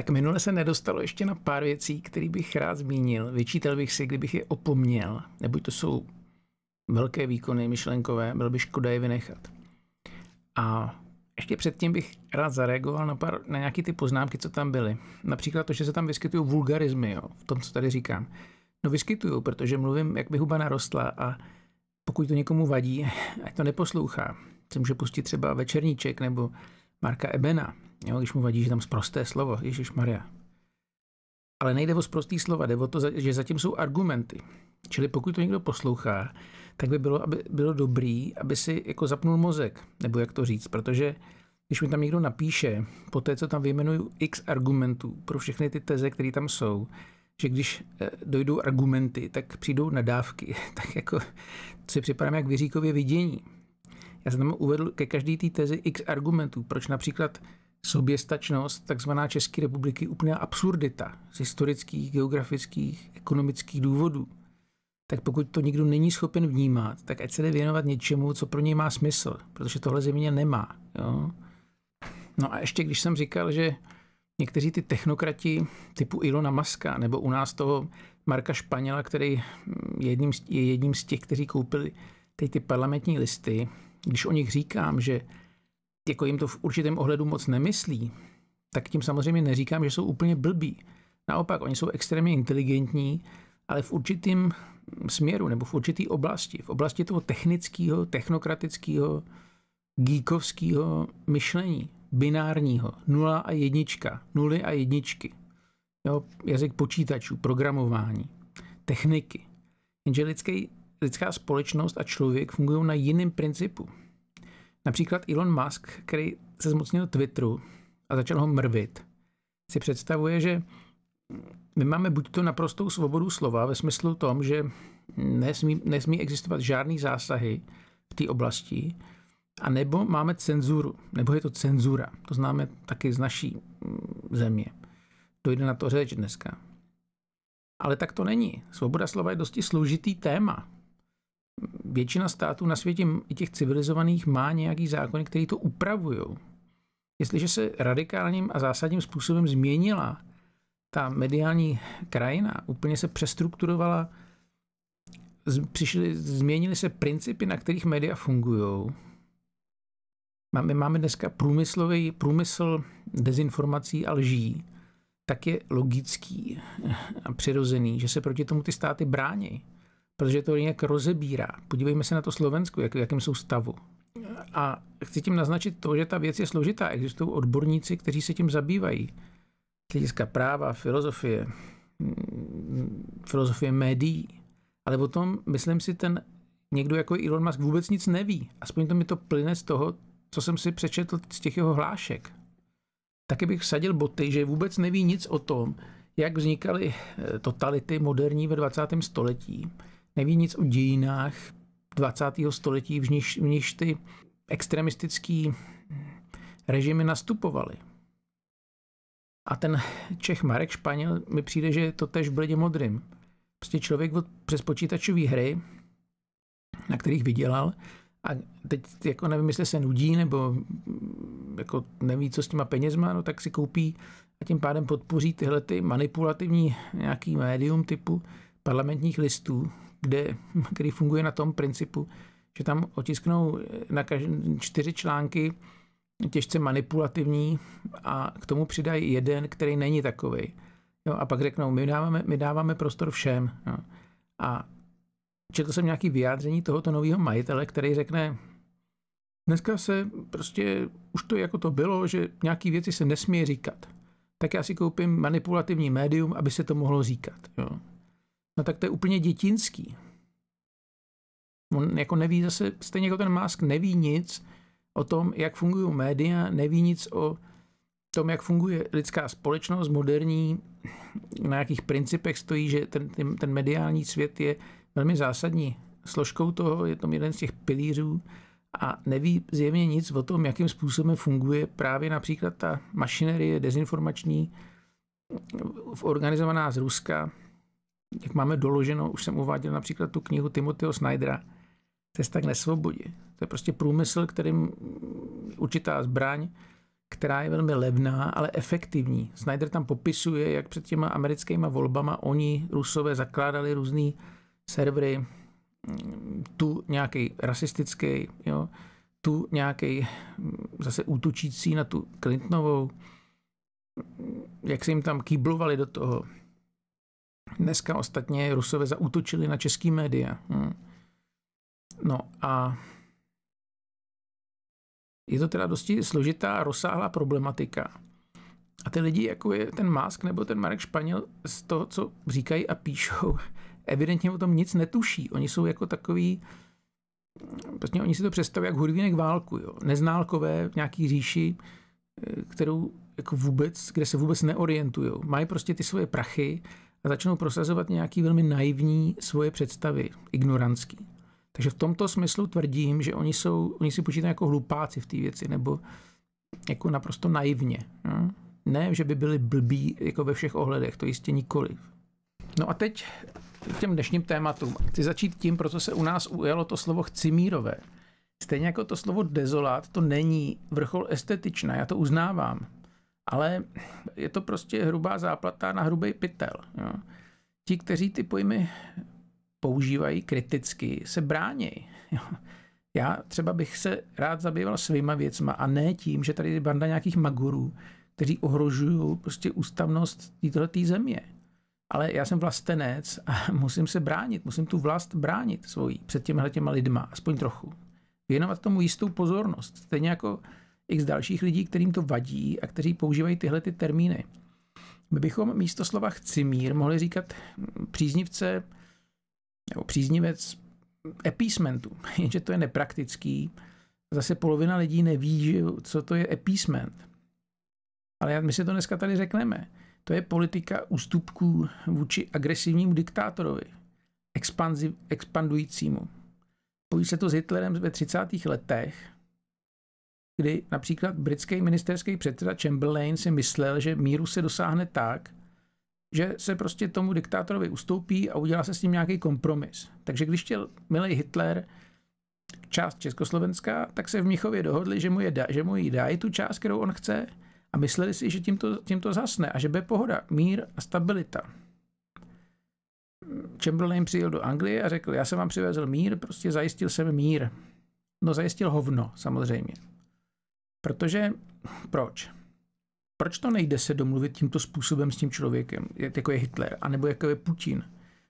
Tak minule se nedostalo ještě na pár věcí, které bych rád zmínil. Vyčítal bych si, kdybych je opomněl. Neboť to jsou velké výkony myšlenkové, byl by škoda je vynechat. A ještě předtím bych rád zareagoval na, pár, na nějaké ty poznámky, co tam byly. Například to, že se tam vyskytují vulgarizmy jo, v tom, co tady říkám. No vyskytují, protože mluvím, jak by huba narostla a pokud to někomu vadí, ať to neposlouchá. Se může pustit třeba Večerníček nebo Marka Ebena, Jo, když mu vadí, že tam zprosté slovo, Ježíš Maria. Ale nejde o zprostý slova, jde o to, že zatím jsou argumenty. Čili pokud to někdo poslouchá, tak by bylo, aby, bylo dobrý, aby si jako zapnul mozek, nebo jak to říct, protože když mi tam někdo napíše, po té, co tam vyjmenuju x argumentů pro všechny ty teze, které tam jsou, že když eh, dojdou argumenty, tak přijdou nadávky, tak jako si připadám jak vyříkově vidění. Já jsem tam uvedl ke každé té tezi x argumentů, proč například soběstačnost tzv. České republiky úplná absurdita z historických, geografických, ekonomických důvodů. Tak pokud to nikdo není schopen vnímat, tak ať se jde věnovat něčemu, co pro něj má smysl, protože tohle země nemá. Jo? No a ještě když jsem říkal, že někteří ty technokrati typu Ilona Maska nebo u nás toho Marka Španěla, který je jedním, je jedním z těch, kteří koupili teď ty parlamentní listy, když o nich říkám, že jako jim to v určitém ohledu moc nemyslí, tak tím samozřejmě neříkám, že jsou úplně blbí. Naopak, oni jsou extrémně inteligentní, ale v určitém směru nebo v určité oblasti, v oblasti toho technického, technokratického, geekovského myšlení, binárního, nula a jednička, nuly a jedničky, jo, jazyk počítačů, programování, techniky. Jenže lidský, lidská společnost a člověk fungují na jiném principu. Například Elon Musk, který se zmocnil Twitteru a začal ho mrvit, si představuje, že my máme buď to naprostou svobodu slova ve smyslu tom, že nesmí, nesmí existovat žádný zásahy v té oblasti, a nebo máme cenzuru, nebo je to cenzura. To známe taky z naší země. Dojde na to řeč dneska. Ale tak to není. Svoboda slova je dosti složitý téma většina států na světě, i těch civilizovaných, má nějaký zákony, které to upravují. Jestliže se radikálním a zásadním způsobem změnila ta mediální krajina, úplně se přestrukturovala, přišly, změnily se principy, na kterých média fungují. Máme, máme dneska průmyslový průmysl dezinformací a lží, tak je logický a přirozený, že se proti tomu ty státy brání protože to nějak rozebírá. Podívejme se na to Slovensku, jak, jakém jsou stavu. A chci tím naznačit to, že ta věc je složitá. Existují odborníci, kteří se tím zabývají. Z hlediska práva, filozofie, mm, filozofie médií. Ale o tom, myslím si, ten někdo jako Elon Musk vůbec nic neví. Aspoň to mi to plyne z toho, co jsem si přečetl z těch jeho hlášek. Taky bych sadil boty, že vůbec neví nic o tom, jak vznikaly eh, totality moderní ve 20. století neví nic o dějinách 20. století, v níž, v níž ty extremistický režimy nastupovaly. A ten Čech Marek Španěl mi přijde, že je to tež v bledě modrým. Prostě člověk od, přes počítačové hry, na kterých vydělal, a teď jako nevím, jestli se nudí, nebo jako neví, co s těma penězma, no tak si koupí a tím pádem podpoří tyhle ty manipulativní nějaký médium typu parlamentních listů, kde, který funguje na tom principu, že tam otisknou eh, na každý, čtyři články těžce manipulativní a k tomu přidají jeden, který není takový. a pak řeknou, my dáváme, my dáváme prostor všem. Jo. A četl jsem nějaký vyjádření tohoto nového majitele, který řekne, dneska se prostě, už to jako to bylo, že nějaké věci se nesmí říkat. Tak já si koupím manipulativní médium, aby se to mohlo říkat. Jo no tak to je úplně dětinský. On jako neví zase, stejně jako ten Musk neví nic o tom, jak fungují média, neví nic o tom, jak funguje lidská společnost, moderní, na jakých principech stojí, že ten, ten, ten mediální svět je velmi zásadní složkou toho, je to jeden z těch pilířů a neví zjevně nic o tom, jakým způsobem funguje právě například ta mašinerie dezinformační, organizovaná z Ruska, jak máme doloženo, už jsem uváděl například tu knihu Timothyho Snydera, Cesta k nesvobodě. To je prostě průmysl, kterým určitá zbraň, která je velmi levná, ale efektivní. Snyder tam popisuje, jak před těma americkýma volbama oni, rusové, zakládali různé servery, tu nějaký rasistický, jo, tu nějaký zase útočící na tu Clintonovou, jak se jim tam kýblovali do toho, Dneska ostatně Rusové zautočili na český média. Hmm. No a je to teda dosti složitá rozsáhlá problematika. A ty lidi, jako je ten Mask nebo ten Marek Španěl, z toho, co říkají a píšou, evidentně o tom nic netuší. Oni jsou jako takový, prostě oni si to představují jak hurvínek válku, jo. neználkové v nějaký říši, eh, kterou jako vůbec, kde se vůbec neorientují. Mají prostě ty svoje prachy a začnou prosazovat nějaký velmi naivní svoje představy, ignorantský. Takže v tomto smyslu tvrdím, že oni, jsou, oni si počítají jako hlupáci v té věci, nebo jako naprosto naivně. No? Ne, že by byli blbí jako ve všech ohledech, to jistě nikoliv. No a teď k těm dnešním tématům. Chci začít tím, proto se u nás ujalo to slovo chcimírové. Stejně jako to slovo dezolát, to není vrchol estetičné, já to uznávám ale je to prostě hrubá záplata na hrubý pytel. Jo. Ti, kteří ty pojmy používají kriticky, se Jo. Já třeba bych se rád zabýval svýma věcma a ne tím, že tady je banda nějakých magurů, kteří ohrožují prostě ústavnost této země. Ale já jsem vlastenec a musím se bránit, musím tu vlast bránit svojí před těmihle těma lidma, aspoň trochu. Věnovat tomu jistou pozornost. Stejně jako x dalších lidí, kterým to vadí a kteří používají tyhle ty termíny. My bychom místo slova chci mír mohli říkat příznivce nebo příznivec epísmentu, jenže to je nepraktický. Zase polovina lidí neví, co to je epísment. Ale my si to dneska tady řekneme. To je politika ústupků vůči agresivnímu diktátorovi, expanzi, expandujícímu. Pojí se to s Hitlerem ve 30. letech, kdy například britský ministerský předseda Chamberlain si myslel, že míru se dosáhne tak, že se prostě tomu diktátorovi ustoupí a udělá se s ním nějaký kompromis. Takže když chtěl milý Hitler část Československa, tak se v Michově dohodli, že mu, je da, že mu jí dají tu část, kterou on chce a mysleli si, že tím to, tím to zasne a že bude pohoda, mír a stabilita. Chamberlain přijel do Anglie a řekl, já jsem vám přivezl mír, prostě zajistil jsem mír. No zajistil hovno, samozřejmě. Protože proč? Proč to nejde se domluvit tímto způsobem s tím člověkem, jako je Hitler, anebo jako je Putin?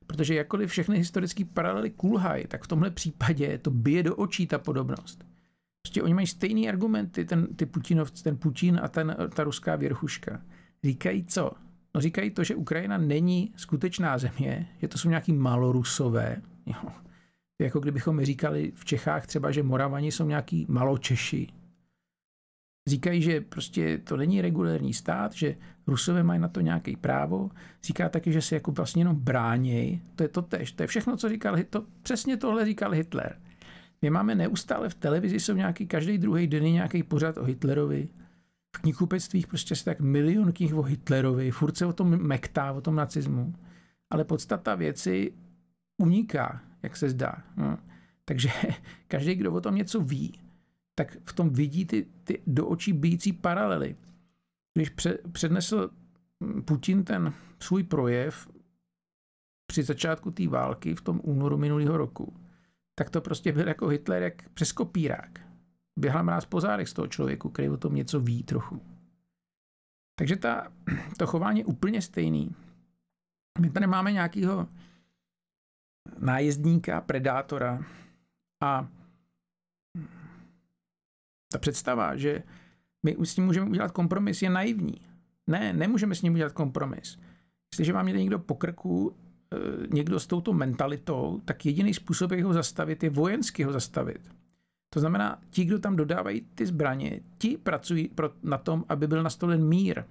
Protože jakkoliv všechny historické paralely kulhají, tak v tomhle případě to bije do očí ta podobnost. Prostě oni mají stejný argumenty, ten, ty Putinov, ten Putin a ten, ta ruská věrchuška. Říkají co? No říkají to, že Ukrajina není skutečná země, že to jsou nějaký malorusové. Jo. Jako kdybychom říkali v Čechách třeba, že Moravani jsou nějaký maločeši. Říkají, že prostě to není regulární stát, že Rusové mají na to nějaké právo. Říká taky, že se jako vlastně jenom bránějí. To je to tež. To je všechno, co říkal Hitler. Přesně tohle říkal Hitler. My máme neustále v televizi, jsou nějaký každý druhý den nějaký pořad o Hitlerovi. V knihkupectvích prostě se tak milion knih o Hitlerovi, furt se o tom mektá, o tom nacismu. Ale podstata věci uniká, jak se zdá. No. Takže každý, kdo o tom něco ví, tak v tom vidí ty, ty do očí bíjící paralely. Když přednesl hm, Putin ten svůj projev při začátku té války v tom únoru minulého roku, tak to prostě byl jako Hitler jak přes kopírák. Běhla mráz po zádech z toho člověku, který o tom něco ví trochu. Takže ta, to chování je úplně stejný. My tady máme nějakého nájezdníka, predátora a ta představa, že my s ním můžeme udělat kompromis, je naivní. Ne, nemůžeme s ním udělat kompromis. Jestliže vám jde někdo po krku, eh, někdo s touto mentalitou, tak jediný způsob, jak ho zastavit, je vojensky ho zastavit. To znamená, ti, kdo tam dodávají ty zbraně, ti pracují pro, na tom, aby byl nastolen mír.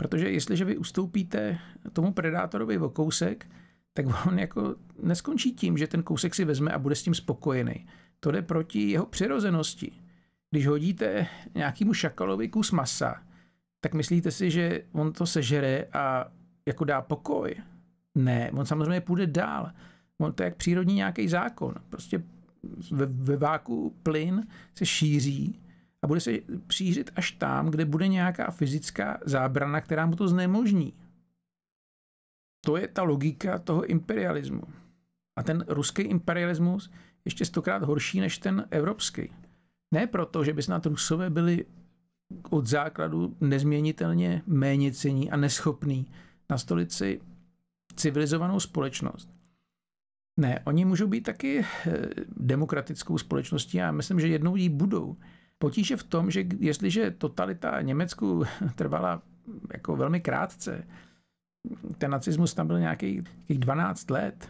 Protože jestliže vy ustoupíte tomu predátorovi o kousek, tak on jako neskončí tím, že ten kousek si vezme a bude s tím spokojený. To jde proti jeho přirozenosti když hodíte nějakému šakalovi kus masa, tak myslíte si, že on to sežere a jako dá pokoj? Ne, on samozřejmě půjde dál. On to je jak přírodní nějaký zákon. Prostě ve, ve váku plyn se šíří a bude se přířit až tam, kde bude nějaká fyzická zábrana, která mu to znemožní. To je ta logika toho imperialismu. A ten ruský imperialismus ještě stokrát horší než ten evropský. Ne proto, že by snad Rusové byli od základu nezměnitelně méně cení a neschopní na stolici civilizovanou společnost. Ne, oni můžou být taky eh, demokratickou společností a myslím, že jednou jí budou. Potíž je v tom, že jestliže totalita Německu trvala jako velmi krátce, ten nacismus tam byl nějakých 12 let,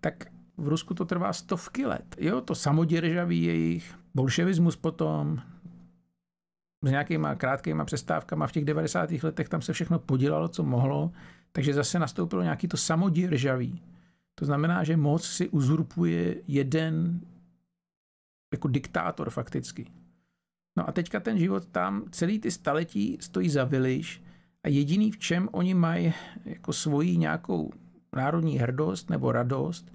tak v Rusku to trvá stovky let. Jo, to samoděržaví jejich, Bolševismus potom s nějakýma krátkýma přestávkama v těch 90. letech tam se všechno podělalo, co mohlo, takže zase nastoupilo nějaký to samodíržavý. To znamená, že moc si uzurpuje jeden jako diktátor fakticky. No a teďka ten život tam celý ty staletí stojí za viliš a jediný v čem oni mají jako svoji nějakou národní hrdost nebo radost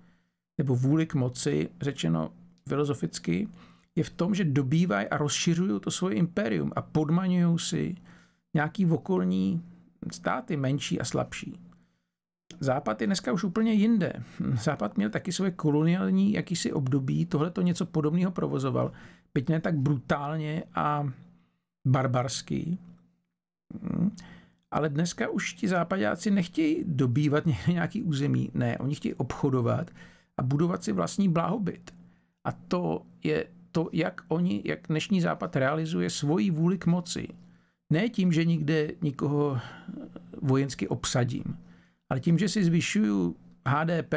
nebo vůli k moci, řečeno filozoficky, je v tom, že dobývají a rozšiřují to svoje impérium a podmaňují si nějaký okolní státy menší a slabší. Západ je dneska už úplně jinde. Západ měl taky svoje koloniální jakýsi období, tohle to něco podobného provozoval, byť ne tak brutálně a barbarský. Hmm. Ale dneska už ti západáci nechtějí dobývat nějaký území, ne, oni chtějí obchodovat a budovat si vlastní blahobyt. A to je to, jak oni, jak dnešní západ realizuje svoji vůli k moci. Ne tím, že nikde nikoho eh, vojensky obsadím, ale tím, že si zvyšuju HDP,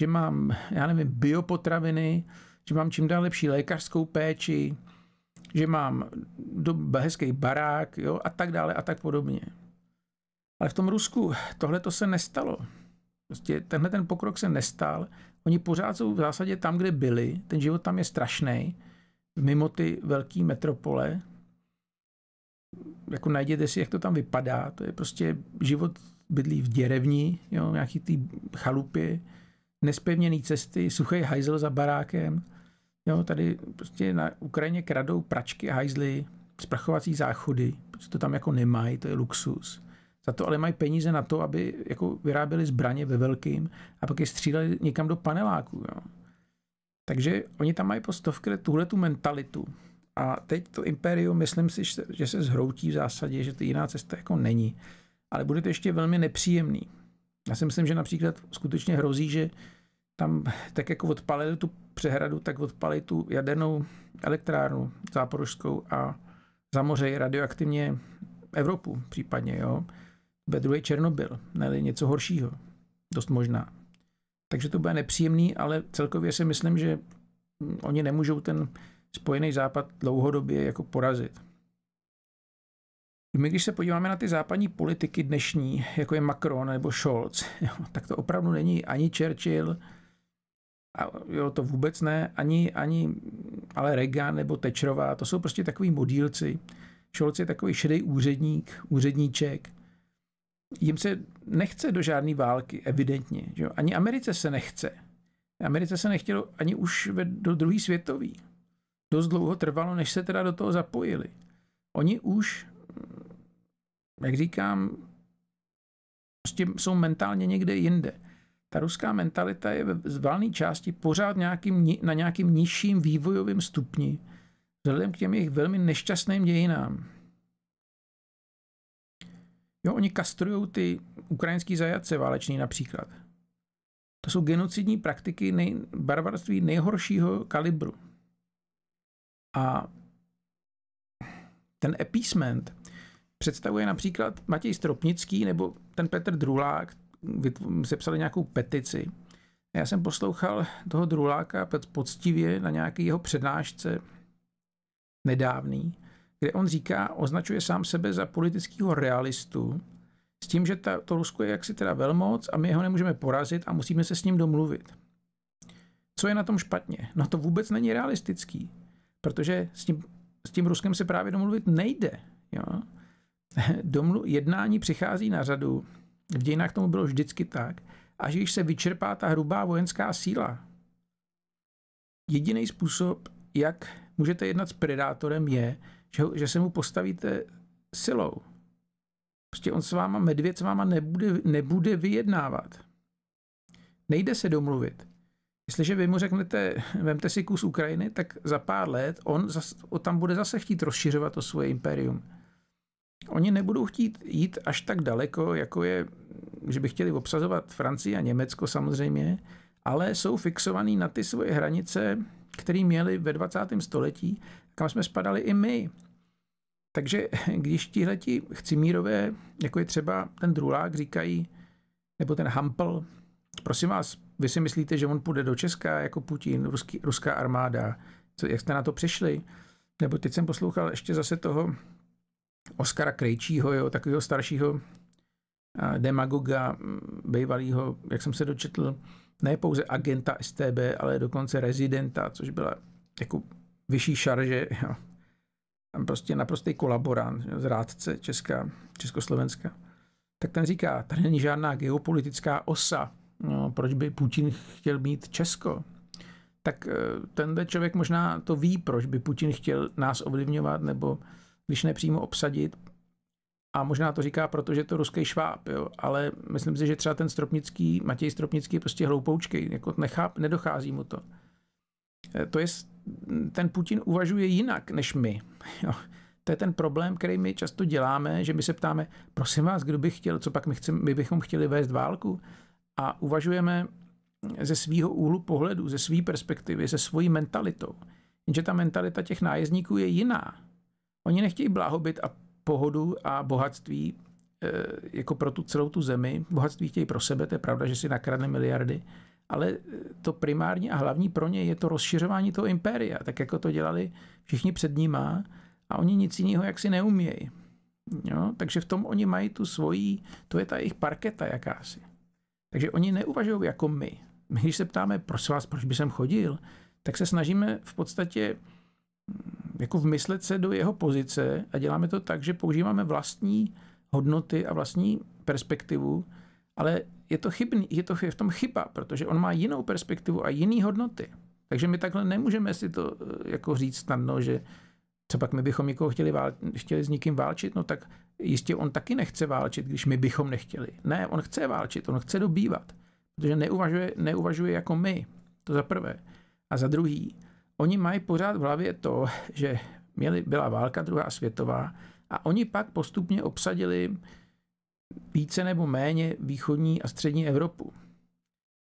že mám, já nevím, biopotraviny, že mám čím dál lepší lékařskou péči, že mám do, hezký barák jo, a tak dále a tak podobně. Ale v tom Rusku tohle to se nestalo. Prostě tenhle ten pokrok se nestal, Oni pořád jsou v zásadě tam, kde byli, ten život tam je strašný, mimo ty velké metropole, jako najděte si, jak to tam vypadá, to je prostě život bydlí v děrevni, jo, nějaký ty chalupy, nespevněné cesty, suchý hajzel za barákem, jo, tady prostě na Ukrajině kradou pračky a hajzly, sprchovací záchody, protože to tam jako nemají, to je luxus. Za to ale mají peníze na to, aby jako vyráběli zbraně ve velkým a pak je stříleli někam do paneláku. Jo. Takže oni tam mají po stovky tuhle tu mentalitu. A teď to impérium, myslím si, že se zhroutí v zásadě, že to jiná cesta jako není. Ale bude to ještě velmi nepříjemný. Já si myslím, že například skutečně hrozí, že tam tak jako odpalili tu přehradu, tak odpalili tu jadernou elektrárnu záporožskou a zamořejí radioaktivně Evropu případně, jo. Bude druhý Černobyl, ne něco horšího. Dost možná. Takže to bude nepříjemný, ale celkově si myslím, že oni nemůžou ten Spojený západ dlouhodobě jako porazit. My, když se podíváme na ty západní politiky dnešní, jako je Macron nebo Scholz, jo, tak to opravdu není ani Churchill, a jo, to vůbec ne, ani, ani ale Reagan nebo Tečrová, to jsou prostě takový modílci. Scholz je takový šedý úředník, úředníček, jim se nechce do žádné války, evidentně. Že jo? Ani Americe se nechce. Americe se nechtělo ani už ve, do druhé světový. Dost dlouho trvalo, než se teda do toho zapojili. Oni už, jak říkám, prostě jsou mentálně někde jinde. Ta ruská mentalita je z valné části pořád nějakým, na nějakým nižším vývojovém stupni, vzhledem k těm jejich velmi nešťastným dějinám. Jo, oni kastrují ty ukrajinský zajatce váleční například. To jsou genocidní praktiky nej, barbarství nejhoršího kalibru. A ten appeasement představuje například Matěj Stropnický nebo ten Petr Drulák, sepsali nějakou petici. Já jsem poslouchal toho Druláka poctivě na nějaké jeho přednášce nedávný kde on říká, označuje sám sebe za politického realistu, s tím, že ta, to Rusko je jaksi teda velmoc a my ho nemůžeme porazit a musíme se s ním domluvit. Co je na tom špatně? No to vůbec není realistický, protože s tím, s tím Ruskem se právě domluvit nejde. Jo? Domlu, jednání přichází na řadu, v dějinách tomu bylo vždycky tak, až když se vyčerpá ta hrubá vojenská síla. Jediný způsob, jak můžete jednat s predátorem, je, že, že se mu postavíte silou. Prostě on s váma, medvěd s váma nebude, nebude vyjednávat. Nejde se domluvit. Jestliže vy mu řeknete, vemte si kus Ukrajiny, tak za pár let on, zas, on tam bude zase chtít rozšiřovat to svoje imperium. Oni nebudou chtít jít až tak daleko, jako je, že by chtěli obsazovat Francii a Německo samozřejmě, ale jsou fixovaní na ty svoje hranice, které měli ve 20. století kam jsme spadali i my. Takže když tihleti chcimírové, jako je třeba ten drulák, říkají, nebo ten Hampel, prosím vás, vy si myslíte, že on půjde do Česka jako Putin, ruský, ruská armáda, co, jak jste na to přišli? Nebo teď jsem poslouchal ještě zase toho Oskara Krejčího, jo, takového staršího demagoga, bývalého, jak jsem se dočetl, ne pouze agenta STB, ale dokonce rezidenta, což byla jako vyšší šarže. Jo. Tam prostě naprostý kolaborant, jo, zrádce Česká, Československa. Tak ten říká, tady není žádná geopolitická osa. No, proč by Putin chtěl mít Česko? Tak eh, tenhle člověk možná to ví, proč by Putin chtěl nás ovlivňovat, nebo když nepřímo obsadit, a možná to říká, protože je to ruský šváb, jo? ale myslím si, že třeba ten Stropnický, Matěj Stropnický je prostě hloupoučkej, jako necháp, nedochází mu to. Eh, to je, ten Putin uvažuje jinak než my. Jo. To je ten problém, který my často děláme, že my se ptáme, prosím vás, kdo by chtěl, co pak my, chceme, my bychom chtěli vést válku. A uvažujeme ze svýho úhlu pohledu, ze své perspektivy, se svojí mentalitou. Jenže ta mentalita těch nájezdníků je jiná. Oni nechtějí blahobyt a pohodu a bohatství eh, jako pro tu celou tu zemi. Bohatství chtějí pro sebe, to je pravda, že si nakradne miliardy, ale eh, to primární a hlavní pro ně je to rozšiřování toho impéria, tak jako to dělali všichni před nima a oni nic jiného jaksi neumějí. Jo? Takže v tom oni mají tu svoji, to je ta jejich parketa jakási. Takže oni neuvažují jako my. My, když se ptáme, proč vás, proč by jsem chodil, tak se snažíme v podstatě hm, jako vmyslet se do jeho pozice a děláme to tak, že používáme vlastní hodnoty a vlastní perspektivu, ale je to, chybný, je to je v tom chyba, protože on má jinou perspektivu a jiný hodnoty. Takže my takhle nemůžeme si to eh, jako říct snadno, že co pak my bychom někoho chtěli, vál, chtěli s někým válčit, no tak jistě on taky nechce válčit, když my bychom nechtěli. Ne, on chce válčit, on chce dobývat, protože neuvažuje, neuvažuje jako my, to za prvé. A za druhý, oni mají pořád v hlavě to, že měli, byla válka druhá světová a oni pak postupně obsadili více nebo méně východní a střední Evropu.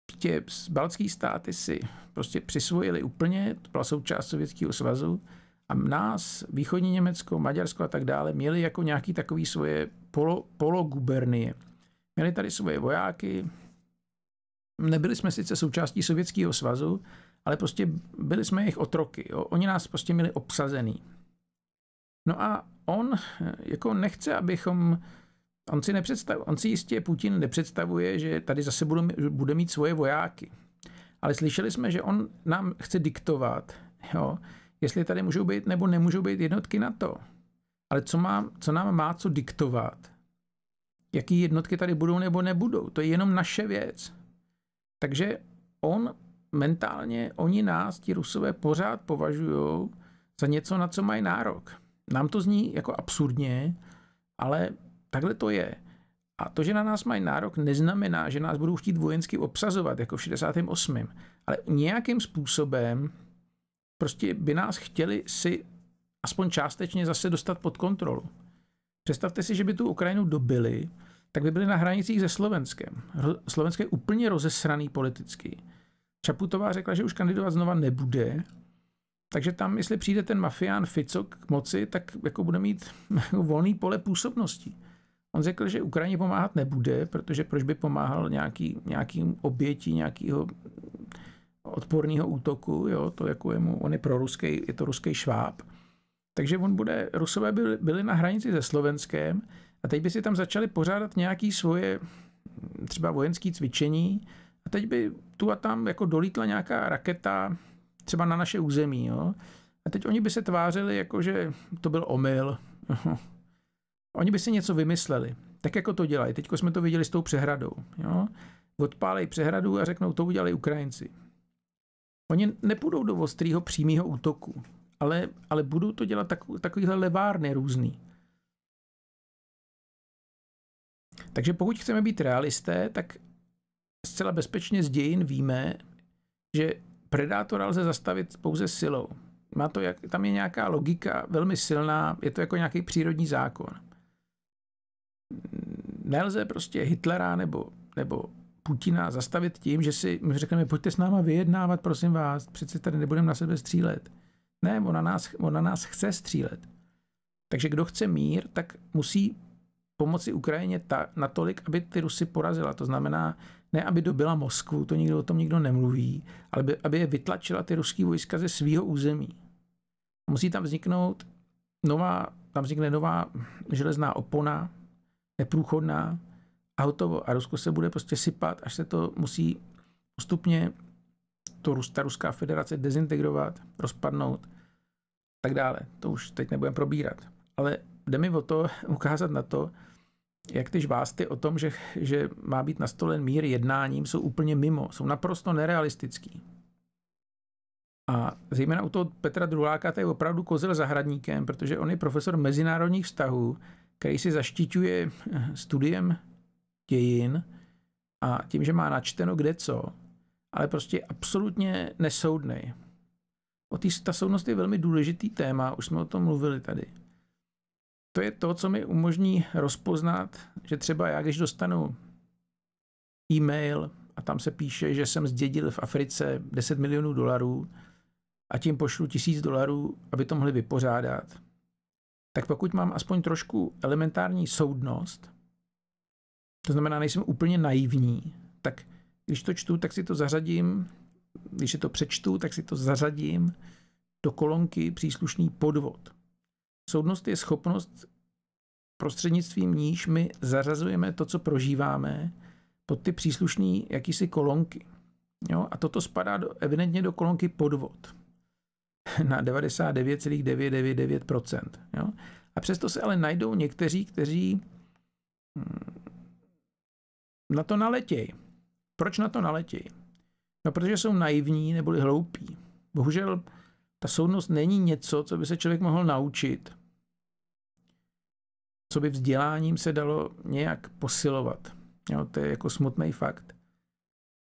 Prostě baltský státy si prostě přisvojili úplně, to byla součást Sovětského svazu, a nás, východní Německo, Maďarsko a tak dále, měli jako nějaký takový svoje polo, pologubernie. Měli tady svoje vojáky, nebyli jsme sice součástí Sovětského svazu, ale prostě byli jsme jejich otroky. Jo? Oni nás prostě měli obsazený. No a on eh, jako nechce, abychom On si, nepředstav, on si jistě Putin nepředstavuje, že tady zase budu, bude mít svoje vojáky. Ale slyšeli jsme, že on nám chce diktovat, jo, jestli tady můžou být nebo nemůžou být jednotky na to. Ale co, má, co nám má co diktovat? Jaký jednotky tady budou nebo nebudou? To je jenom naše věc. Takže on mentálně, oni nás, ti rusové, pořád považují za něco, na co mají nárok. Nám to zní jako absurdně, ale Takhle to je. A to, že na nás mají nárok, neznamená, že nás budou chtít vojensky obsazovat, jako v 68. Ale nějakým způsobem prostě by nás chtěli si aspoň částečně zase dostat pod kontrolu. Představte si, že by tu Ukrajinu dobili, tak by byli na hranicích se Slovenskem. Slovensko je úplně rozesraný politicky. Čaputová řekla, že už kandidovat znova nebude, takže tam, jestli přijde ten mafián Fico k moci, tak jako bude mít volný pole působnosti. On řekl, že Ukrajině pomáhat nebude, protože proč by pomáhal nějaký, nějakým oběti nějakého odporného útoku, jo, to jako je mu, on je ruský, je to ruský šváb. Takže on bude, Rusové byli, byli na hranici se Slovenskem a teď by si tam začali pořádat nějaké svoje třeba vojenské cvičení a teď by tu a tam jako dolítla nějaká raketa třeba na naše území, jo. A teď oni by se tvářili jako, že to byl omyl, Oni by si něco vymysleli, tak jako to dělají. Teď jsme to viděli s tou přehradou. Jo? Odpálej přehradu a řeknou, to udělali Ukrajinci. Oni nepůjdou do ostrýho přímého útoku, ale, ale budou to dělat tak, takovýhle levárny různý. Takže pokud chceme být realisté, tak zcela bezpečně z dějin víme, že predátora lze zastavit pouze silou. Má to jak, tam je nějaká logika velmi silná, je to jako nějaký přírodní zákon nelze prostě Hitlera nebo, nebo Putina zastavit tím, že si my řekneme, pojďte s náma vyjednávat, prosím vás, přece tady nebudeme na sebe střílet. Ne, on na nás, on na nás chce střílet. Takže kdo chce mír, tak musí pomoci Ukrajině ta, natolik, aby ty Rusy porazila. To znamená, ne aby dobila Moskvu, to nikdo o tom nikdo nemluví, ale aby, aby je vytlačila ty ruský vojska ze svého území. Musí tam vzniknout nová, tam vznikne nová železná opona, neprůchodná a hotovo. A Rusko se bude prostě sypat, až se to musí postupně to ta Ruská federace dezintegrovat, rozpadnout tak dále. To už teď nebudeme probírat. Ale jde mi o to ukázat na to, jak ty žvásty o tom, že, že má být nastolen mír jednáním, jsou úplně mimo, jsou naprosto nerealistický. A zejména u toho Petra Druláka to je opravdu kozel zahradníkem, protože on je profesor mezinárodních vztahů, který si zaštiťuje eh, studiem dějin a tím, že má načteno kde co, ale prostě absolutně nesoudný. O tý, ta soudnost je velmi důležitý téma, už jsme o tom mluvili tady. To je to, co mi umožní rozpoznat, že třeba já, když dostanu e-mail a tam se píše, že jsem zdědil v Africe 10 milionů dolarů a tím pošlu tisíc dolarů, aby to mohli vypořádat, tak pokud mám aspoň trošku elementární soudnost, to znamená, nejsem úplně naivní, tak když to čtu, tak si to zařadím, když je to přečtu, tak si to zařadím do kolonky příslušný podvod. Soudnost je schopnost, prostřednictvím níž my zařazujeme to, co prožíváme, pod ty příslušné jakýsi kolonky. Jo? A toto spadá do, evidentně do kolonky podvod. na 99,999%. Jo? A přesto se ale najdou někteří, kteří hm, na to naletějí. Proč na to naletějí? No, protože jsou naivní neboli hloupí. Bohužel ta soudnost není něco, co by se člověk mohl naučit, co by vzděláním se dalo nějak posilovat. Jo, to je jako smutný fakt.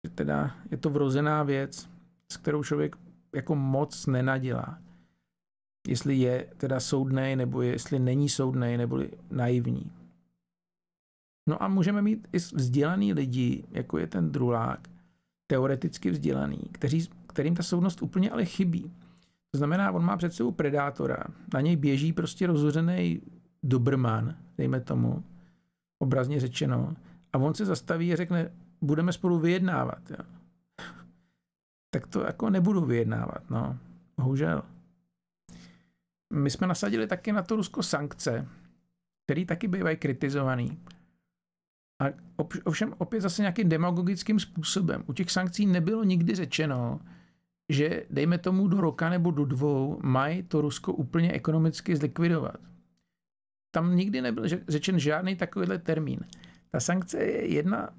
Že teda je to vrozená věc, s kterou člověk jako moc nenadělá. Jestli je teda soudný, nebo jestli není soudný, nebo naivní. No a můžeme mít i vzdělaný lidi, jako je ten drulák, teoreticky vzdělaný, kteří, kterým ta soudnost úplně ale chybí. To znamená, on má před sebou predátora, na něj běží prostě rozhořený dobrman, dejme tomu, obrazně řečeno, a on se zastaví a řekne, budeme spolu vyjednávat. Jo tak to jako nebudu vyjednávat, no. Bohužel. My jsme nasadili taky na to Rusko sankce, které taky bývají kritizovaný. A ovšem opět zase nějakým demagogickým způsobem. U těch sankcí nebylo nikdy řečeno, že dejme tomu do roka nebo do dvou mají to Rusko úplně ekonomicky zlikvidovat. Tam nikdy nebyl řečen žádný takovýhle termín. Ta sankce je jedna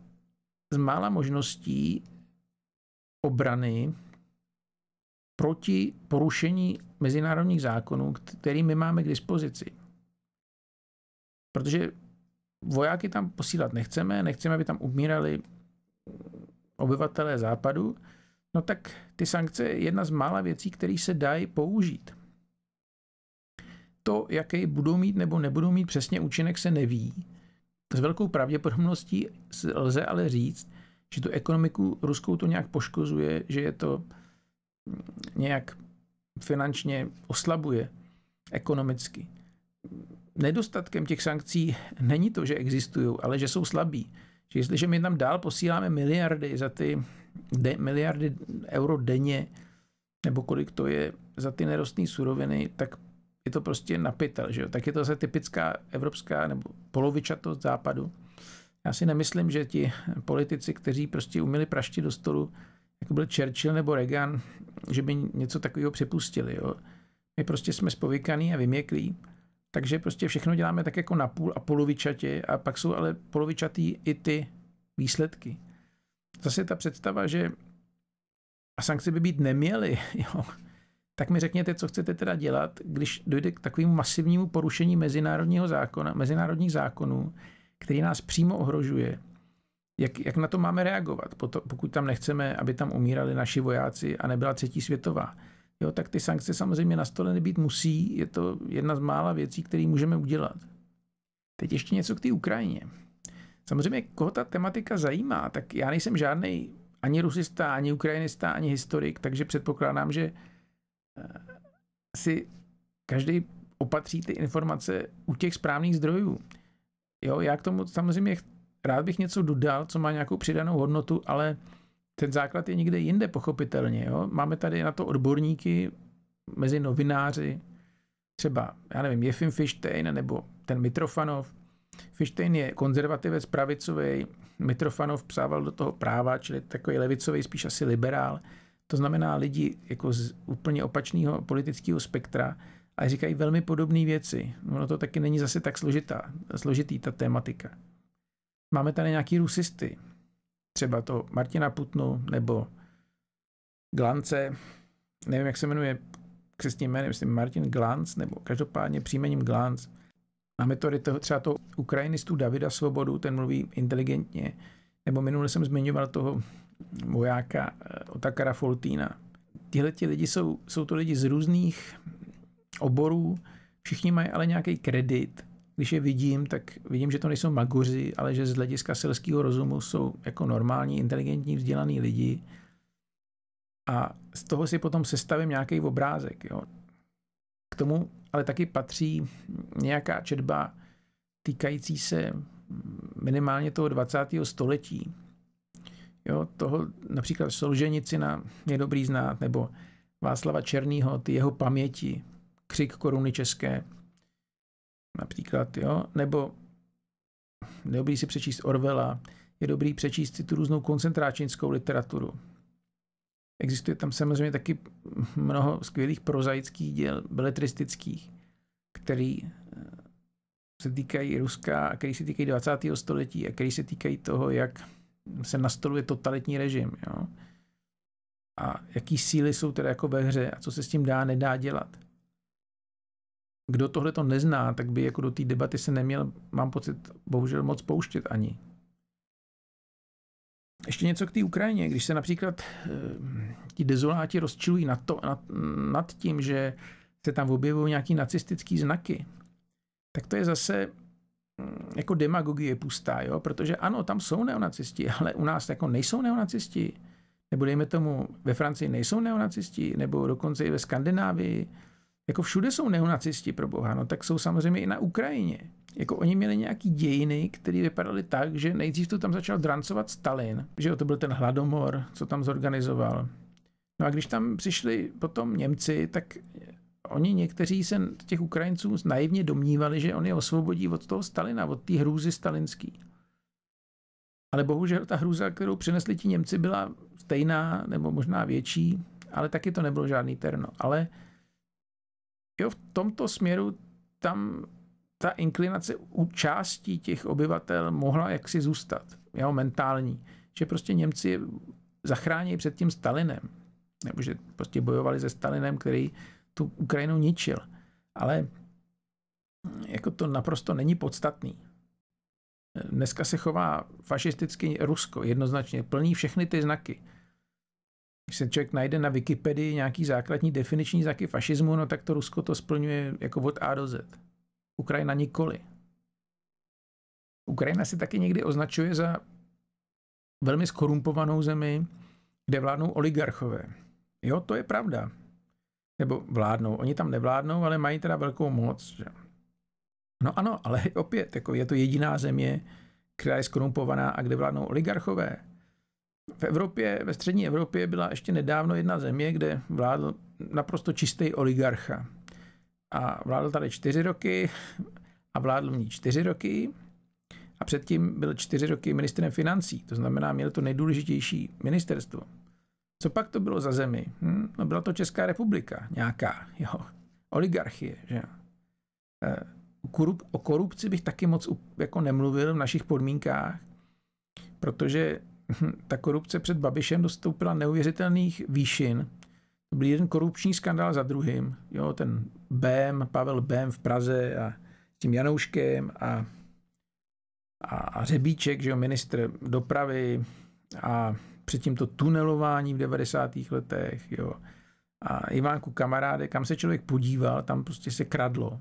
z mála možností, obrany proti porušení mezinárodních zákonů, který my máme k dispozici. Protože vojáky tam posílat nechceme, nechceme, aby tam umírali obyvatelé západu, no tak ty sankce je jedna z mála věcí, které se dají použít. To, jaké budou mít nebo nebudou mít přesně účinek, se neví. S velkou pravděpodobností lze ale říct, že tu ekonomiku ruskou to nějak poškozuje, že je to nějak finančně oslabuje ekonomicky. Nedostatkem těch sankcí není to, že existují, ale že jsou slabí. Že jestliže my tam dál posíláme miliardy za ty de, miliardy euro denně, nebo kolik to je za ty nerostné suroviny, tak je to prostě napitel, že jo? Tak je to zase typická evropská nebo polovičatost západu. Já si nemyslím, že ti politici, kteří prostě uměli praštit do stolu, jako byl Churchill nebo Reagan, že by něco takového připustili. Jo. My prostě jsme spovykaný a vyměklí, takže prostě všechno děláme tak jako napůl a polovičatě a pak jsou ale polovičatý i ty výsledky. Zase ta představa, že a sankce by být neměly, jo, tak mi řekněte, co chcete teda dělat, když dojde k takovému masivnímu porušení mezinárodního zákona, mezinárodních zákonů, který nás přímo ohrožuje, jak, jak na to máme reagovat, pokud tam nechceme, aby tam umírali naši vojáci a nebyla třetí světová. Jo, tak ty sankce samozřejmě na stole nebýt musí, je to jedna z mála věcí, které můžeme udělat. Teď ještě něco k té Ukrajině. Samozřejmě, koho ta tematika zajímá, tak já nejsem žádný ani rusista, ani ukrajinista, ani historik, takže předpokládám, že eh, si každý opatří ty informace u těch správných zdrojů. Jo, já k tomu samozřejmě rád bych něco dodal, co má nějakou přidanou hodnotu, ale ten základ je někde jinde, pochopitelně. Jo? Máme tady na to odborníky mezi novináři, třeba, já nevím, Jefim Fishtein nebo ten Mitrofanov. Fishtein je konzervativec pravicový, Mitrofanov psával do toho práva, čili takový levicový, spíš asi liberál. To znamená lidi jako z úplně opačného politického spektra a říkají velmi podobné věci. Ono to taky není zase tak složitá, složitý ta tématika. Máme tady nějaký rusisty, třeba to Martina Putnu nebo Glance, nevím, jak se jmenuje křesním jménem, myslím Martin Glance nebo každopádně příjmením Glance. Máme tady toho, třeba toho ukrajinistu Davida Svobodu, ten mluví inteligentně, nebo minule jsem zmiňoval toho vojáka eh, Otakara Foltína. Tihle ti lidi jsou, jsou to lidi z různých oborů, všichni mají ale nějaký kredit. Když je vidím, tak vidím, že to nejsou maguři, ale že z hlediska selského rozumu jsou jako normální, inteligentní, vzdělaní lidi. A z toho si potom sestavím nějaký obrázek. Jo. K tomu ale taky patří nějaká četba týkající se minimálně toho 20. století. Jo, toho například Solženicina je dobrý znát, nebo Václava Černýho, ty jeho paměti, křik koruny české, například, jo, nebo dobrý si přečíst Orvela, je dobrý přečíst si tu různou koncentráčnickou literaturu. Existuje tam samozřejmě taky mnoho skvělých prozaických děl, beletristických, který eh, se týkají Ruska a který se týkají 20. století a který se týkají toho, jak se nastoluje totalitní režim. Jo? A jaký síly jsou teda jako ve hře a co se s tím dá, nedá dělat kdo tohle to nezná, tak by jako do té debaty se neměl, mám pocit, bohužel moc pouštět ani. Ještě něco k té Ukrajině, když se například eh, ti dezoláti rozčilují nad, to, nad, nad tím, že se tam objevují nějaký nacistický znaky, tak to je zase hm, jako demagogie pustá, jo? protože ano, tam jsou neonacisti, ale u nás jako nejsou neonacisti, nebo dejme tomu ve Francii nejsou neonacisti, nebo dokonce i ve Skandinávii, jako všude jsou neonacisti pro boha, no tak jsou samozřejmě i na Ukrajině. Jako oni měli nějaký dějiny, které vypadaly tak, že nejdřív to tam začal drancovat Stalin, že jo, to byl ten hladomor, co tam zorganizoval. No a když tam přišli potom Němci, tak oni někteří se těch Ukrajinců naivně domnívali, že on je osvobodí od toho Stalina, od té hrůzy stalinský. Ale bohužel ta hrůza, kterou přinesli ti Němci, byla stejná nebo možná větší, ale taky to nebylo žádný terno. Ale jo, v tomto směru tam ta inklinace u částí těch obyvatel mohla jaksi zůstat, jo, mentální. Že prostě Němci zachrání před tím Stalinem, nebo že prostě bojovali se Stalinem, který tu Ukrajinu ničil. Ale jako to naprosto není podstatný. Dneska se chová fašisticky Rusko jednoznačně, plní všechny ty znaky. Když se člověk najde na Wikipedii nějaký základní definiční znaky fašismu, no tak to Rusko to splňuje jako od A do Z. Ukrajina nikoli. Ukrajina se taky někdy označuje za velmi skorumpovanou zemi, kde vládnou oligarchové. Jo, to je pravda. Nebo vládnou. Oni tam nevládnou, ale mají teda velkou moc. Že? No ano, ale opět, jako je to jediná země, která je skorumpovaná a kde vládnou oligarchové. V Evropě, ve střední Evropě byla ještě nedávno jedna země, kde vládl naprosto čistý oligarcha. A vládl tady čtyři roky a vládl v ní čtyři roky a předtím byl čtyři roky ministrem financí, to znamená, měl to nejdůležitější ministerstvo. Co pak to bylo za zemi? Hm? No byla to Česká republika nějaká, jo. Oligarchie, že eh, Korup, o korupci bych taky moc jako nemluvil v našich podmínkách, protože Hm, ta korupce před Babišem dostoupila neuvěřitelných výšin. To byl jeden korupční skandál za druhým. Jo, ten Bem Pavel Bem v Praze a s tím Janouškem a, a, a Řebíček, že jo, ministr dopravy a předtím to tunelování v 90. letech, jo. A Ivánku kamaráde, kam se člověk podíval, tam prostě se kradlo.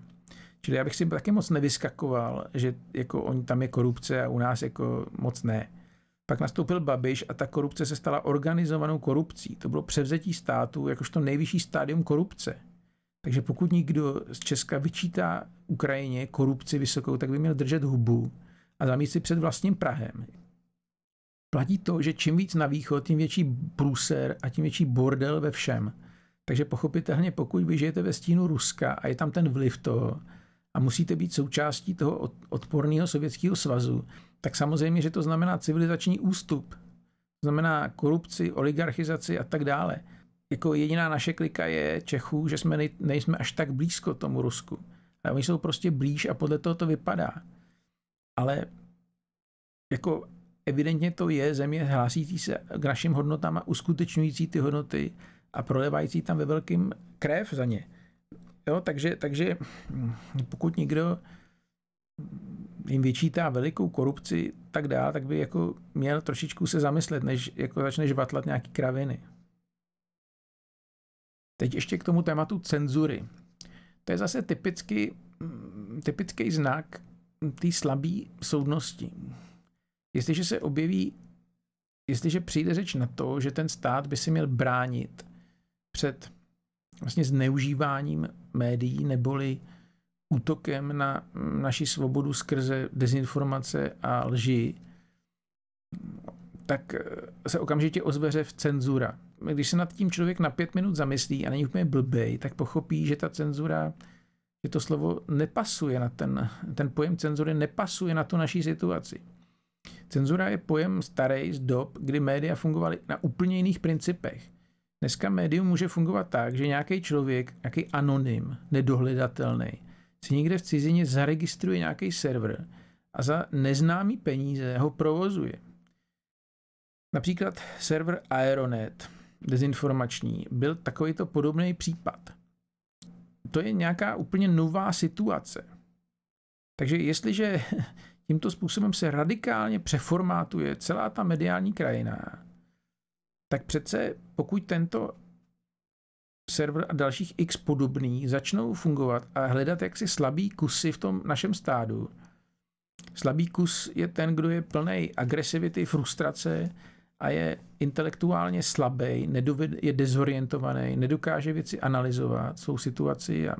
Čili já bych si taky moc nevyskakoval, že jako on, tam je korupce a u nás jako moc ne. Pak nastoupil Babiš a ta korupce se stala organizovanou korupcí. To bylo převzetí státu jakožto nejvyšší stádium korupce. Takže pokud někdo z Česka vyčítá Ukrajině korupci vysokou, tak by měl držet hubu a zamít si před vlastním Prahem. Platí to, že čím víc na východ, tím větší bruser a tím větší bordel ve všem. Takže pochopitelně, pokud vy žijete ve stínu Ruska a je tam ten vliv toho a musíte být součástí toho odporného sovětského svazu, tak samozřejmě, že to znamená civilizační ústup. Znamená korupci, oligarchizaci a tak dále. Jako jediná naše klika je Čechů, že jsme nej, nejsme až tak blízko tomu Rusku. Ale oni jsou prostě blíž a podle toho to vypadá. Ale jako evidentně to je země hlásící se k našim hodnotám a uskutečňující ty hodnoty a prolevající tam ve velkým krev za ně. Jo, takže, takže hm, pokud někdo jim vyčítá velikou korupci, tak dál, tak by jako měl trošičku se zamyslet, než jako začne žvatlat nějaký kraviny. Teď ještě k tomu tématu cenzury. To je zase typicky, mm, typický znak té slabé soudnosti. Jestliže se objeví, jestliže přijde řeč na to, že ten stát by si měl bránit před vlastně zneužíváním médií neboli útokem na naši svobodu skrze dezinformace a lži, tak eh, se okamžitě ozveře v cenzura. Když se nad tím člověk na pět minut zamyslí a není úplně blbej, tak pochopí, že ta cenzura, že to slovo nepasuje na ten, ten pojem cenzury nepasuje na tu naší situaci. Cenzura je pojem starý z dob, kdy média fungovaly na úplně jiných principech. Dneska médium může fungovat tak, že nějaký člověk, nějaký anonym, nedohledatelný, si někde v cizině zaregistruje nějaký server a za neznámý peníze ho provozuje. Například server Aeronet, dezinformační, byl takovýto podobný případ. To je nějaká úplně nová situace. Takže jestliže tímto způsobem se radikálně přeformátuje celá ta mediální krajina, tak přece pokud tento server a dalších x podobných začnou fungovat a hledat jaksi slabý kusy v tom našem stádu. Slabý kus je ten, kdo je plný agresivity, frustrace a je intelektuálně slabý, je dezorientovaný, nedokáže věci analyzovat, svou situaci a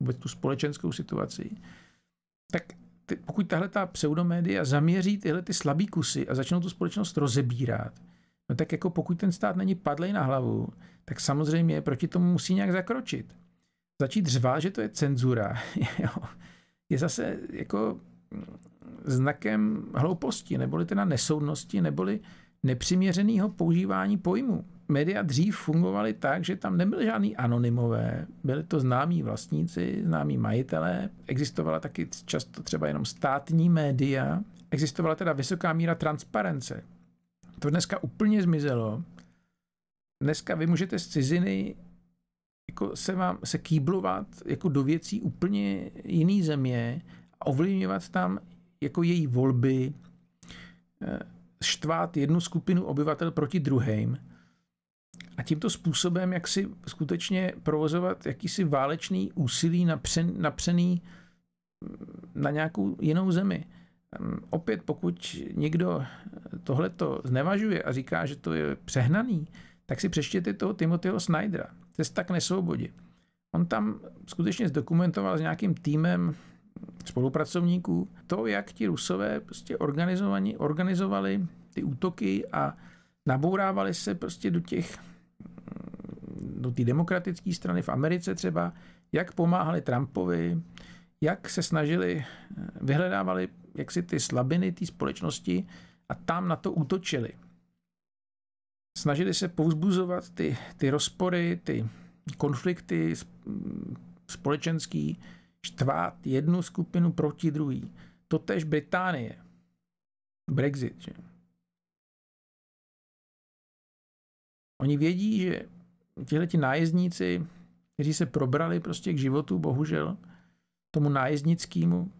vůbec tu společenskou situaci. Tak pokud tahle ta pseudomédia zaměří tyhle ty slabý kusy a začnou tu společnost rozebírat, no tak jako pokud ten stát není padlej na hlavu, tak samozřejmě proti tomu musí nějak zakročit. Začít řvát, že to je cenzura, je zase jako znakem hlouposti, neboli teda nesoudnosti, neboli nepřiměřeného používání pojmu. Média dřív fungovaly tak, že tam nebyly žádný anonymové, byly to známí vlastníci, známí majitelé, existovala taky často třeba jenom státní média, existovala teda vysoká míra transparence, to dneska úplně zmizelo. Dneska vy můžete z ciziny jako se, vám, se kýblovat jako do věcí úplně jiný země a ovlivňovat tam jako její volby, eh, štvát jednu skupinu obyvatel proti druhým a tímto způsobem, jak si skutečně provozovat jakýsi válečný úsilí napřen, napřený mm, na nějakou jinou zemi opět pokud někdo eh, tohleto znevažuje a říká, že to je přehnaný, tak si přečtěte toho Timothyho Snydera, Cesta k nesvobodě. On tam skutečně zdokumentoval s nějakým týmem spolupracovníků to, jak ti rusové prostě organizovali, organizovali ty útoky a nabourávali se prostě do těch mm, do té demokratické strany v Americe třeba, jak pomáhali Trumpovi, jak se snažili, eh, vyhledávali jaksi ty slabiny té společnosti a tam na to útočili. Snažili se povzbuzovat ty, ty rozpory, ty konflikty mm, společenský, štvát jednu skupinu proti druhý. Totež Británie. Brexit. Že? Oni vědí, že tihle ti nájezdníci, kteří se probrali prostě k životu, bohužel, tomu nájezdnickému,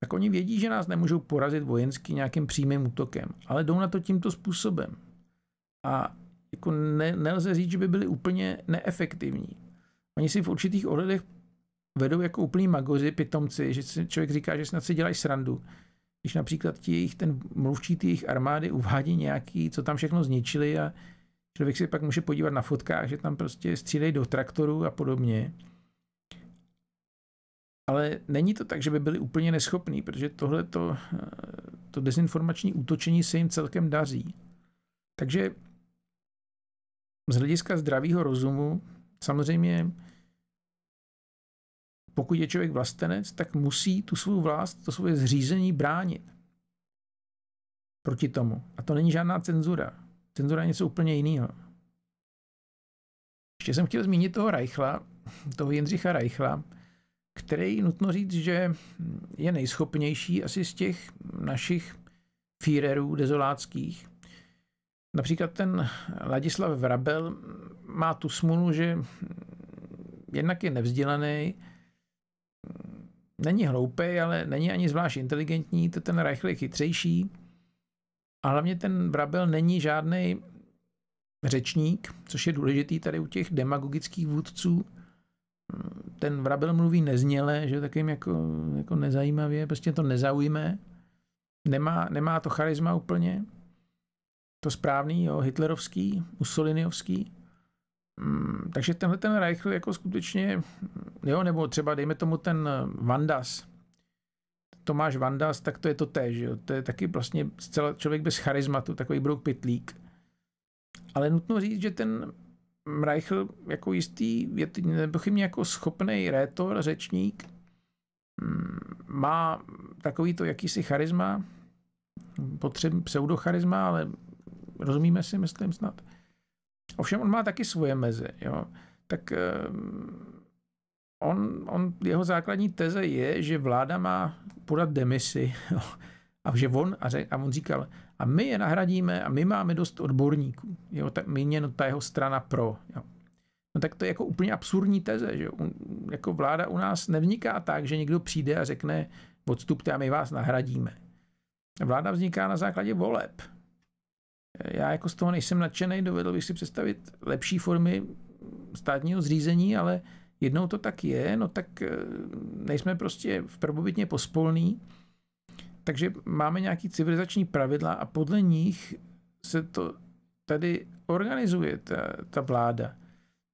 tak oni vědí, že nás nemůžou porazit vojensky nějakým přímým útokem, ale jdou na to tímto způsobem. A jako ne, nelze říct, že by byli úplně neefektivní. Oni si v určitých ohledech vedou jako úplný magozy, pitomci, že si člověk říká, že snad si dělají srandu. Když například ti jejich, ten mluvčí ty jejich armády uvádí nějaký, co tam všechno zničili a člověk si pak může podívat na fotkách, že tam prostě střílejí do traktorů a podobně. Ale není to tak, že by byli úplně neschopní, protože tohle eh, to, dezinformační útočení se jim celkem daří. Takže z hlediska zdravého rozumu samozřejmě pokud je člověk vlastenec, tak musí tu svou vlast, to svoje zřízení bránit proti tomu. A to není žádná cenzura. Cenzura je něco úplně jiného. Ještě jsem chtěl zmínit toho Reichla, toho Jindřicha Reichla, který nutno říct, že je nejschopnější asi z těch našich fírerů dezoláckých. Například ten Ladislav Vrabel má tu smůlu, že jednak je nevzdělaný, není hloupý, ale není ani zvlášť inteligentní, to ten Reichl je chytřejší. A hlavně ten Vrabel není žádný řečník, což je důležitý tady u těch demagogických vůdců ten vrabel mluví nezněle, že takým jako, jako nezajímavě, prostě to nezaujme. Nemá, nemá to charisma úplně. To správný, jo, hitlerovský, Mussoliniovský. Mm, takže tenhle ten Reichl jako skutečně, jo, nebo třeba dejme tomu ten Vandas, Tomáš Vandas, tak to je to též, jo. To je taky vlastně zcela člověk bez charismatu, takový brouk pitlík. Ale nutno říct, že ten Reichl jako jistý, je nepochybně jako schopný rétor, řečník, mm, má takový to jakýsi charisma, potřebný pseudocharisma, ale rozumíme si, myslím snad. Ovšem on má taky svoje meze, jo. Tak eh, on, on, jeho základní teze je, že vláda má podat demisi, jo. A že on, a, řek, a on říkal, a my je nahradíme a my máme dost odborníků. Jo, ta, my je ta jeho strana pro. Jo. No tak to je jako úplně absurdní teze, že u, jako vláda u nás nevzniká tak, že někdo přijde a řekne odstupte a my vás nahradíme. Vláda vzniká na základě voleb. Já jako z toho nejsem nadšený, dovedl bych si představit lepší formy státního zřízení, ale jednou to tak je, no tak eh, nejsme prostě v prvobytně pospolný, takže máme nějaký civilizační pravidla a podle nich se to tady organizuje, ta, ta vláda.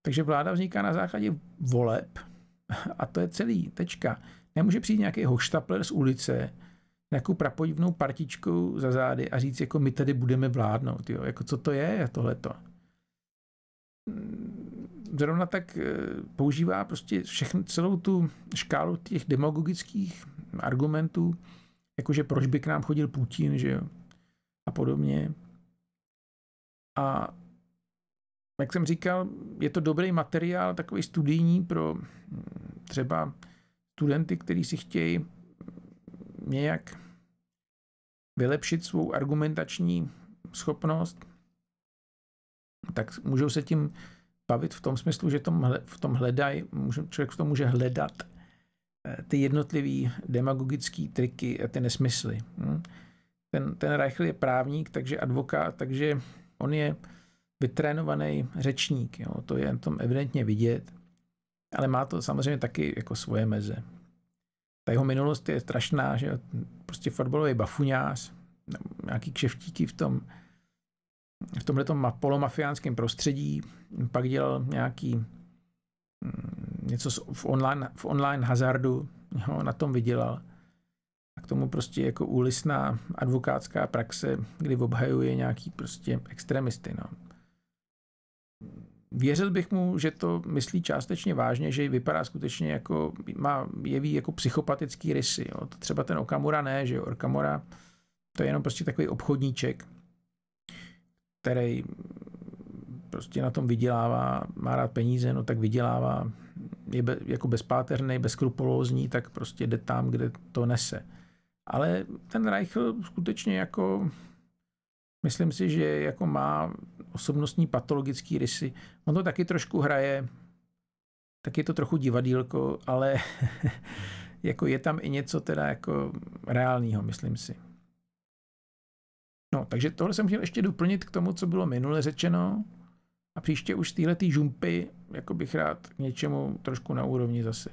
Takže vláda vzniká na základě voleb a to je celý, tečka. Nemůže přijít nějaký hoštapler z ulice, nějakou prapodivnou partičkou za zády a říct, jako my tady budeme vládnout, jo? jako co to je tohleto. Zrovna tak eh, používá prostě všechno, celou tu škálu těch demagogických argumentů, Jakože proč by k nám chodil Putin, že jo? A podobně. A jak jsem říkal, je to dobrý materiál, takový studijní pro hm, třeba studenty, kteří si chtějí nějak vylepšit svou argumentační schopnost, tak můžou se tím bavit v tom smyslu, že v tom hledají, člověk v tom může hledat ty jednotlivé demagogické triky a ty nesmysly. Hm? Ten, ten Reichl je právník, takže advokát, takže on je vytrénovaný řečník. Jo. To je tom evidentně vidět, ale má to samozřejmě taky jako svoje meze. Ta jeho minulost je strašná, že prostě fotbalový bafuňář, nějaký kšeftíky v tom, v tomhle polomafiánském prostředí, pak dělal nějaký hm, něco v online, v online hazardu, jo, na tom vydělal. A k tomu prostě jako úlisná advokátská praxe, kdy obhajuje nějaký prostě extremisty. No. Věřil bych mu, že to myslí částečně vážně, že vypadá skutečně jako, má, jeví jako psychopatický rysy. Jo. To třeba ten Okamura ne, že jo. Okamura to je jenom prostě takový obchodníček, který prostě na tom vydělává, má rád peníze, no tak vydělává, je be, jako bezpáterný, bezkrupulózní, tak prostě jde tam, kde to nese. Ale ten Reichl skutečně jako, myslím si, že jako má osobnostní patologické rysy. On to taky trošku hraje, tak je to trochu divadílko, ale jako je tam i něco teda jako reálního myslím si. No, takže tohle jsem chtěl ještě doplnit k tomu, co bylo minule řečeno. A příště už z této žumpy jako bych rád k něčemu trošku na úrovni zase.